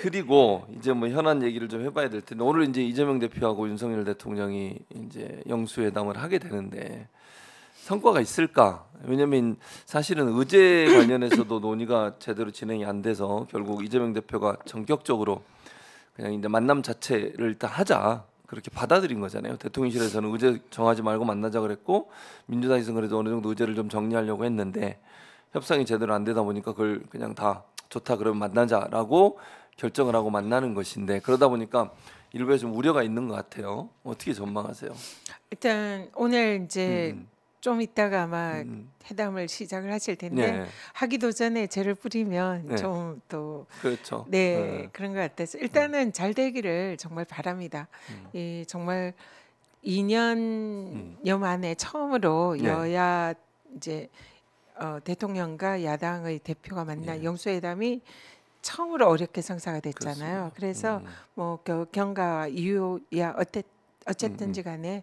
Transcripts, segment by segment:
그리고 이제 뭐 현안 얘기를 좀 해봐야 될 텐데 오늘 이제 이재명 대표하고 윤석열 대통령이 이제 영수회담을 하게 되는데 성과가 있을까? 왜냐면 사실은 의제 관련해서도 논의가 제대로 진행이 안 돼서 결국 이재명 대표가 전격적으로 그냥 이제 만남 자체를 일단 하자 그렇게 받아들인 거잖아요. 대통령실에서는 의제 정하지 말고 만나자 그랬고 민주당에서는 그래도 어느 정도 의제를 좀 정리하려고 했는데 협상이 제대로 안 되다 보니까 그걸 그냥 다 좋다 그러면 만나자라고 결정을 하고 만나는 것인데 그러다 보니까 일부에 좀 우려가 있는 것 같아요. 어떻게 전망하세요? 일단 오늘 이제 음. 좀 이따가 아마 음. 회담을 시작을 하실 텐데 네. 하기도 전에 죄를 뿌리면 네. 좀또 그렇죠. 네, 네, 그런 것 같아서 일단은 잘 되기를 정말 바랍니다. 음. 이 정말 2년여 음. 만에 처음으로 네. 여야 이제 어, 대통령과 야당의 대표가 만난 영수회담이 네. 처음으로 어렵게 성사가 됐잖아요. 그렇습니다. 그래서 음. 뭐 경과 이유야 어쨌든지 음, 음. 간에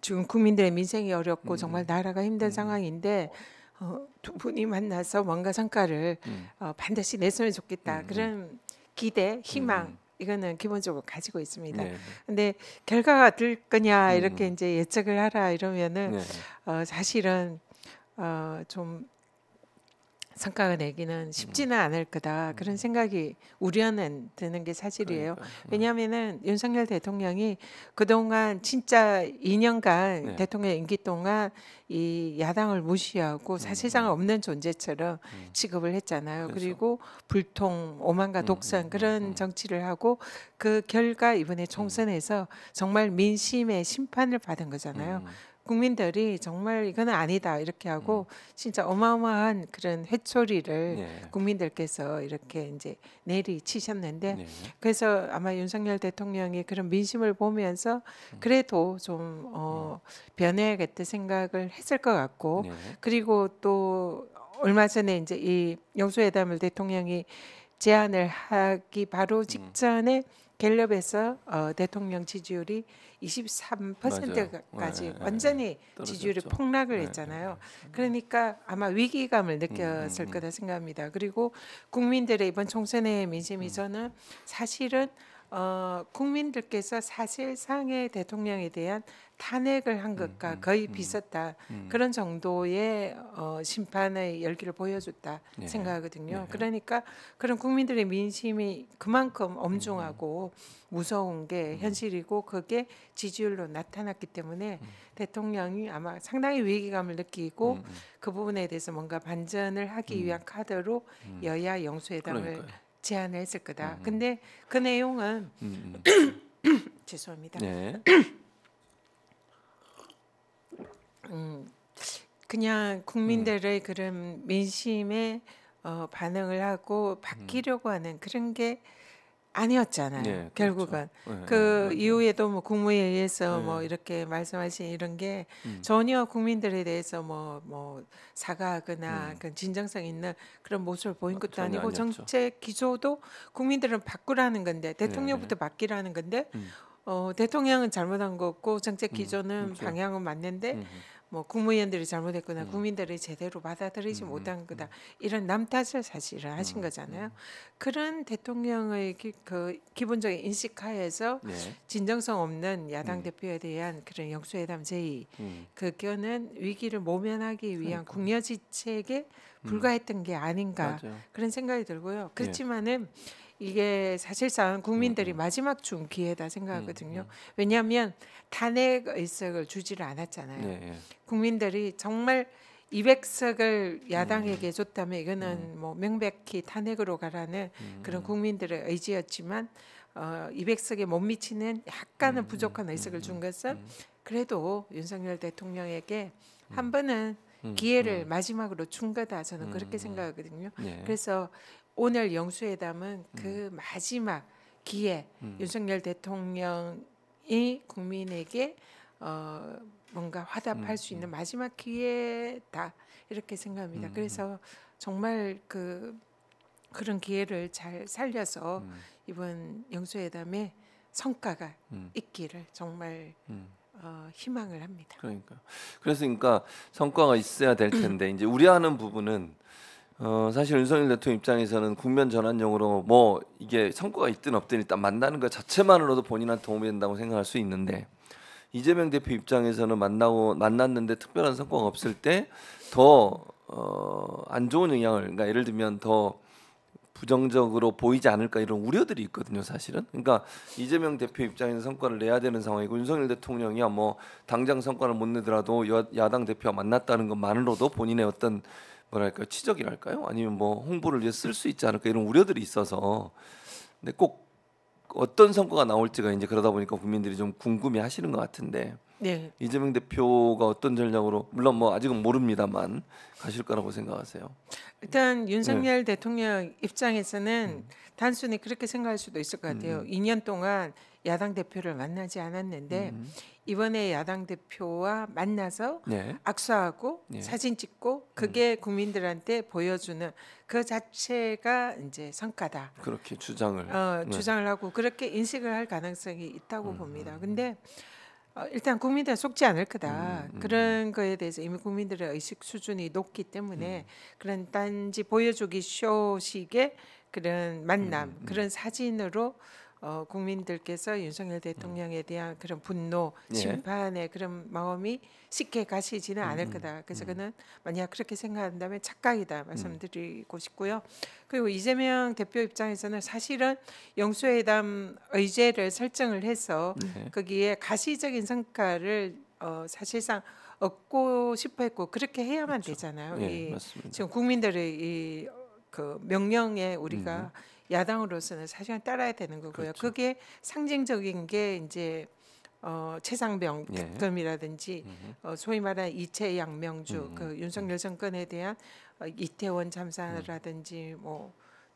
지금 국민들의 민생이 어렵고 음. 정말 음. 나라가 힘든 음. 상황인데 어, 두 분이 만나서 뭔가 성과를 음. 어, 반드시 냈으면 좋겠다 그런 기대 희망 이거는 기본적으로 가지고 있습니다 네. 네. 근데 결과가 될 거냐 이렇게 이제 예측을 하라 이러면은 네. 어, 사실은 어, 좀 성과가 내기는 음. 쉽지는 않을 거다 그런 음. 생각이 우려는 드는 게 사실이에요. 그러니까. 음. 왜냐하면은 윤석열 대통령이 그동안 진짜 2년간 네. 대통령 임기 동안 이 야당을 무시하고 사실상 없는 존재처럼 취급을 했잖아요. 그렇죠. 그리고 불통, 오만과 독선 그런 정치를 하고 그 결과 이번에 총선에서 정말 민심의 심판을 받은 거잖아요. 국민들이 정말 이건 아니다 이렇게 하고 음. 진짜 어마어마한 그런 회초리를 예. 국민들께서 이렇게 이제 내리치셨는데 예. 그래서 아마 윤석열 대통령이 그런 민심을 보면서 음. 그래도 좀 어, 음. 변해야겠다 생각을 했을 것 같고 예. 그리고 또 얼마 전에 이제 이 영수회담을 대통령이 제안을 하기 바로 음. 직전에 음. 갤럽에서 어, 대통령 지지율이 23%까지 네, 완전히 네, 지지율이 폭락을 네, 했잖아요. 네, 그러니까 아마 위기감을 느꼈을 음, 음, 음, 거다 생각합니다. 그리고 국민들의 이번 총선의 민심이 저는 사실은 어, 국민들께서 사실상의 대통령에 대한 탄핵을 한 음, 것과 음, 거의 음, 비슷다 음. 그런 정도의 어, 심판의 열기를 보여줬다 예, 생각하거든요. 예. 그러니까 그런 국민들의 민심이 그만큼 음. 엄중하고 무서운 게 음. 현실이고 그게 지지율로 나타났기 때문에 대통령이 아마 상당히 위기감을 느끼고 그 부분에 대해서 뭔가 반전을 하기 위한 카드로 여야 영수회담을 그러니까요. 제안을 했을 거다. 음, 음. 근데 그 내용은 음. 음. 죄송합니다. 네. 음, 그냥 국민들의 음. 그런 민심에 어, 반응을 하고 바뀌려고 하는 그런 게 아니었잖아요. 네, 그렇죠. 결국은 그렇죠. 네, 그 네, 이후에도 뭐 국무에 의해서 뭐 네. 이렇게 말씀하신 이런 게 음. 전혀 국민들에 대해서 뭐뭐 뭐 사과하거나 음. 그 진정성 있는 그런 모습을 보인 아, 것도 아니고 아니었죠. 정책 기조도 국민들은 바꾸라는 건데 네, 대통령부터 바뀌라는 건데 음. 어, 대통령은 잘못한 거고 정책 음, 기조는 그렇죠. 방향은 맞는데. 뭐 국무위원들이 잘못했거나 음. 국민들이 제대로 받아들이지 음. 음 못한 거다 음. 이런 남 탓을 사실을 음, 하신 거잖아요. 그런 대통령의 기, 그 기본적인 인식하에서 네. 진정성 없는 야당 대표에 대한 그런 영수회담 제의 그견은 위기를 모면하기 위한 국려지책에 불과했던 게 아닌가 맞 그런 생각이 들고요. 네. 그렇지만은. 네. 이게 사실상 국민들이 음. 음. 마지막 준 기회다 생각하거든요. 음, 음. 왜냐하면 탄핵 의석을 주지를 않았잖아요. 네, 예. 국민들이 정말 200석을 음, 야당에게 줬다면 이거는 뭐 명백히 탄핵으로 가라는 그런 국민들의 의지였지만 어, 200석에 못 미치는 약간은 부족한 의석을 준 것은 그래도 윤석열 대통령에게 한 번은 기회를 마지막으로 준 거다 저는 그렇게 생각하거든요. 네. 그래서 오늘 영수회담은 음. 그 마지막 기회 음. 윤석열 대통령이 국민에게 어, 뭔가 화답할 음, 수 음. 있는 마지막 기회다 이렇게 생각합니다. 음, 그래서 정말 그 그런 기회를 잘 살려서 음. 이번 영수회담에 성과가 있기를 정말 어, 희망을 합니다. 그러니까 그래서 그러니까 성과가 있어야 될 텐데 이제 우려하는 부분은 어, 사실 윤석열 대통령 입장에서는 국면 전환용으로 뭐 이게 성과가 있든 없든 일단 만나는 것 자체만으로도 본인한테 도움이 된다고 생각할 수 있는데 이재명 대표 입장에서는 만나고 만났는데 특별한 성과가 없을 때 더 어, 안 좋은 영향을 그러니까 예를 들면 더 부정적으로 보이지 않을까 이런 우려들이 있거든요 사실은 그러니까 이재명 대표 입장에서 성과를 내야 되는 상황이고 윤석열 대통령이야 뭐 당장 성과를 못 내더라도 여, 야당 대표와 만났다는 것만으로도 본인의 어떤 뭐랄까 치적이랄까요 아니면 뭐 홍보를 위해 쓸수 있지 않을까 이런 우려들이 있어서 근데 꼭 어떤 선거가 나올지가 이제 그러다 보니까 국민들이 좀 궁금해하시는 것 같은데 네. 이재명 대표가 어떤 전략으로 물론 뭐 아직은 모릅니다만 가실 거라고 생각하세요? 일단 윤석열 네. 대통령 입장에서는 음. 단순히 그렇게 생각할 수도 있을 것 같아요. 음. 2년 동안 야당 대표를 만나지 않았는데 음. 이번에 야당 대표와 만나서 네. 악수하고 네. 사진 찍고 음. 그게 음. 국민들한테 보여주는 그 자체가 이제 성과다. 그렇게 주장을 어, 네. 주장을 하고 그렇게 인식을 할 가능성이 있다고 음. 봅니다. 음, 음. 근데 어, 일단 국민들 속지 않을 거다. 음, 그런 거에 대해서 이미 국민들의 의식 수준이 높기 때문에 그런 단지 보여주기 쇼식의 그런 만남, 그런 사진으로 어, 국민들께서 윤석열 대통령에 음. 대한 그런 분노, 예. 심판의 예. 그런 마음이 쉽게 가시지는 음, 않을 음. 거다. 그래서 음. 그는 만약 그렇게 생각한다면 착각이다 말씀드리고 음. 싶고요. 그리고 이재명 대표 입장에서는 사실은 영수회담 의제를 설정을 해서 네. 거기에 가시적인 성과를 어, 사실상 얻고 싶어 했고 그렇게 해야만 그렇죠. 되잖아요. 예, 이, 지금 국민들의 이그 명령에 우리가 음. 야당으로서는 사실은 따라야 되는 거고요. 그렇죠. 그게 상징적인 게 이제 어, 최상병 예. 특검이라든지 예. 어, 소위 말하는 이체 양명주 음. 음 그 음. 윤석열 정권에 대한 어, 이태원 참사라든지 음. 뭐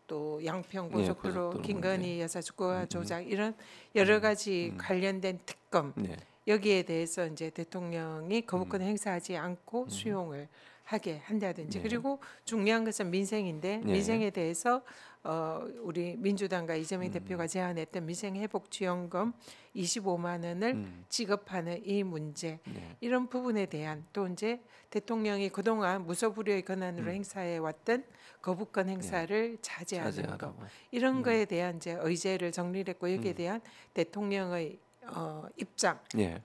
뭐또 양평 예, 고속도로 예, 김건희 여사 주거와 음, 조작 이런 여러 가지 관련된 특검 네. 여기에 대해서 이제 대통령이 거부권 행사하지 않고 수용을 하게 한다든지 네. 그리고 중요한 것은 민생인데 네. 민생에 대해서 어, 우리 민주당과 이재명 음. 대표가 제안했던 민생회복지원금 25만 원을 음. 지급하는 이 문제 네. 이런 부분에 대한 또 이제 대통령이 그동안 무소불위의 권한으로 음. 행사해 왔던 거부권 네. 행사를 자제하는 자제하라고. 것 이런 음. 거에 대한 이제 의제를 정리했고 여기에 음. 대한 대통령의 어, 입장 예.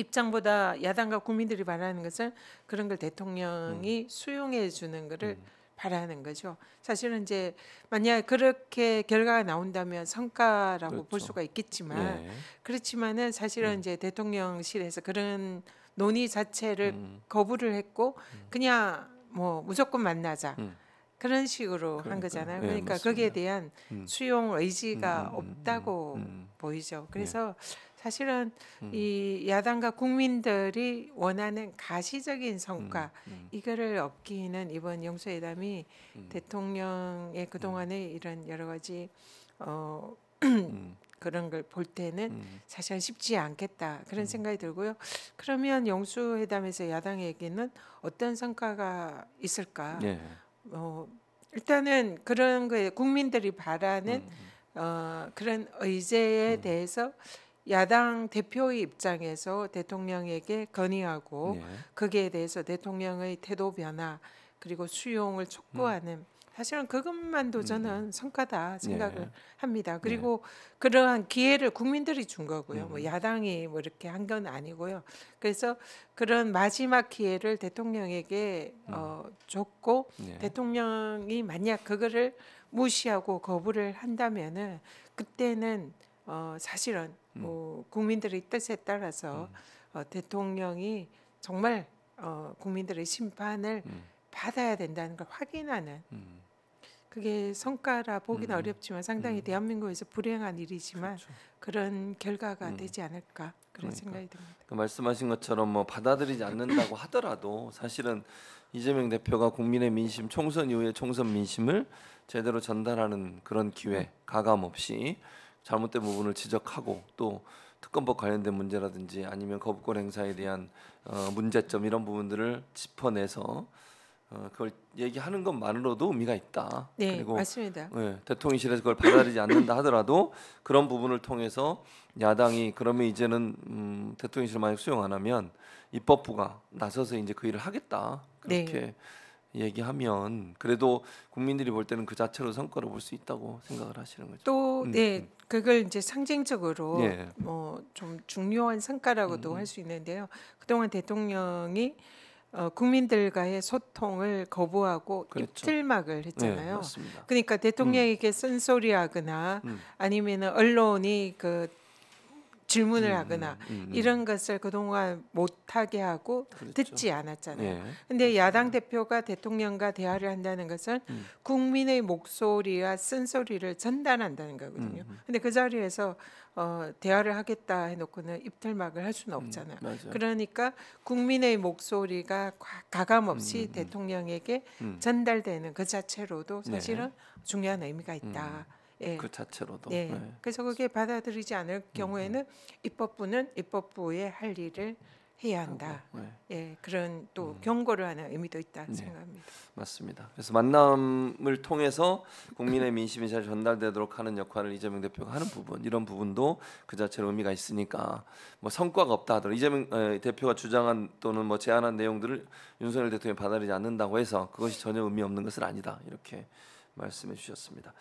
입장보다 야당과 국민들이 바라는 것을 그런 걸 대통령이 음. 수용해 주는 것을 음. 바라는 거죠. 사실은 이제 만약 그렇게 결과가 나온다면 성과라고 그렇죠. 볼 수가 있겠지만 네. 그렇지만은 사실은 음. 이제 대통령실에서 그런 논의 자체를 음. 거부를 했고 음. 그냥 뭐 무조건 만나자. 음. 그런 식으로 예, 그러니까, 한 거잖아요. 그러니까 네, 거기에 대한 수용 의지가 없다고 보이죠. 예. 그래서 네. 사실은 음. 이 야당과 국민들이 원하는 가시적인 성과 음. 음. 이거를 얻기는 이번 영수회담이 음. 대통령의 그동안의 음. 이런 여러 가지 어 그런 걸 볼 때는 사실은 쉽지 않겠다 그런 생각이 들고요. 그러면 영수회담에서 야당에게는 어떤 성과가 있을까? 네. 어, 일단은 그런 거에 국민들이 바라는 음. 어, 그런 의제에 음. 대해서 야당 대표의 입장에서 대통령에게 건의하고 예. 거기에 대해서 대통령의 태도 변화 그리고 수용을 촉구하는 음. 사실은 그것만도 음. 저는 음. 성과다 생각을 예. 합니다. 네. 그리고 예. 그러한 기회를 국민들이 준 거고요. 뭐 음. 뭐 야당이 뭐 이렇게 한 건 아니고요. 그래서 그런 마지막 기회를 대통령에게 음. 어, 줬고 대통령이 만약 그거를 무시하고 거부를 한다면은 그때는 어, 사실은 음. 뭐 국민들의 뜻에 따라서 음. 어, 대통령이 정말 어, 국민들의 심판을 음. 받아야 된다는 걸 확인하는 그게 성과라 보기는 음. 어렵지만 상당히 음. 대한민국에서 불행한 일이지만 그렇죠. 그런 결과가 음. 되지 않을까 그런 그러니까. 생각이 듭니다. 그 말씀하신 것처럼 뭐 받아들이지 않는다고 하더라도 사실은 이재명 대표가 국민의 민심 총선 이후의 총선 민심을 제대로 전달하는 그런 기회 가감 없이 잘못된 부분을 지적하고 또 특검법 관련된 문제라든지 아니면 거부권 행사에 대한 어, 문제점 이런 부분들을 짚어내서 어, 그걸 얘기하는 것만으로도 의미가 있다. 네, 그리고 맞습니다. 예, 대통령실에서 그걸 받아들이지 않는다 하더라도 그런 부분을 통해서 야당이 그러면 이제는 음, 대통령실 만약 수용 안 하면 입법부가 나서서 이제 그 일을 하겠다 네. 그렇게 네. 얘기하면 그래도 국민들이 볼 때는 그 자체로 성과를 볼 수 있다고 생각을 하시는 거죠. 또 음. 네, 음. 그걸 이제 상징적으로 예. 뭐좀 중요한 성과라고도 음. 음. 할수 있는데요. 그동안 대통령이 어, 국민들과의 소통을 거부하고 그렇죠. 입틀막을 했잖아요. 네, 그러니까 대통령에게 쓴소리하거나 음. 음. 아니면 언론이 그 질문을 음, 하거나 음, 음, 이런 것을 그동안 못하게 하고 그렇죠. 듣지 않았잖아요. 예. 근데 그렇죠. 야당 대표가 대통령과 대화를 한다는 것은 음. 국민의 목소리와 쓴소리를 전달한다는 거거든요. 음, 근데 그 자리에서 어, 대화를 하겠다 해놓고는 입틀막을 할 수는 없잖아요. 음, 그러니까 국민의 목소리가 가감 없이 음, 대통령에게 음. 전달되는 그 자체로도 네. 사실은 네. 중요한 의미가 있다. 예. 그 자체로도. 예. 예. 그래서 그게 받아들이지 않을 음, 경우에는 음. 입법부는 입법부의 할 일을 해야 한다. 하고, 네. 예. 그런 또 음. 경고를 하는 의미도 있다 네. 생각합니다. 맞습니다. 그래서 만남을 통해서 국민의 민심이 잘 전달되도록 하는 역할을 이재명 대표가 하는 부분 이런 부분도 그 자체로 의미가 있으니까 뭐 성과가 없다 하더라도 이재명 에, 대표가 주장한 또는 뭐 제안한 내용들을 윤석열 대통령이 받아들이지 않는다고 해서 그것이 전혀 의미 없는 것은 아니다 이렇게 말씀해 주셨습니다.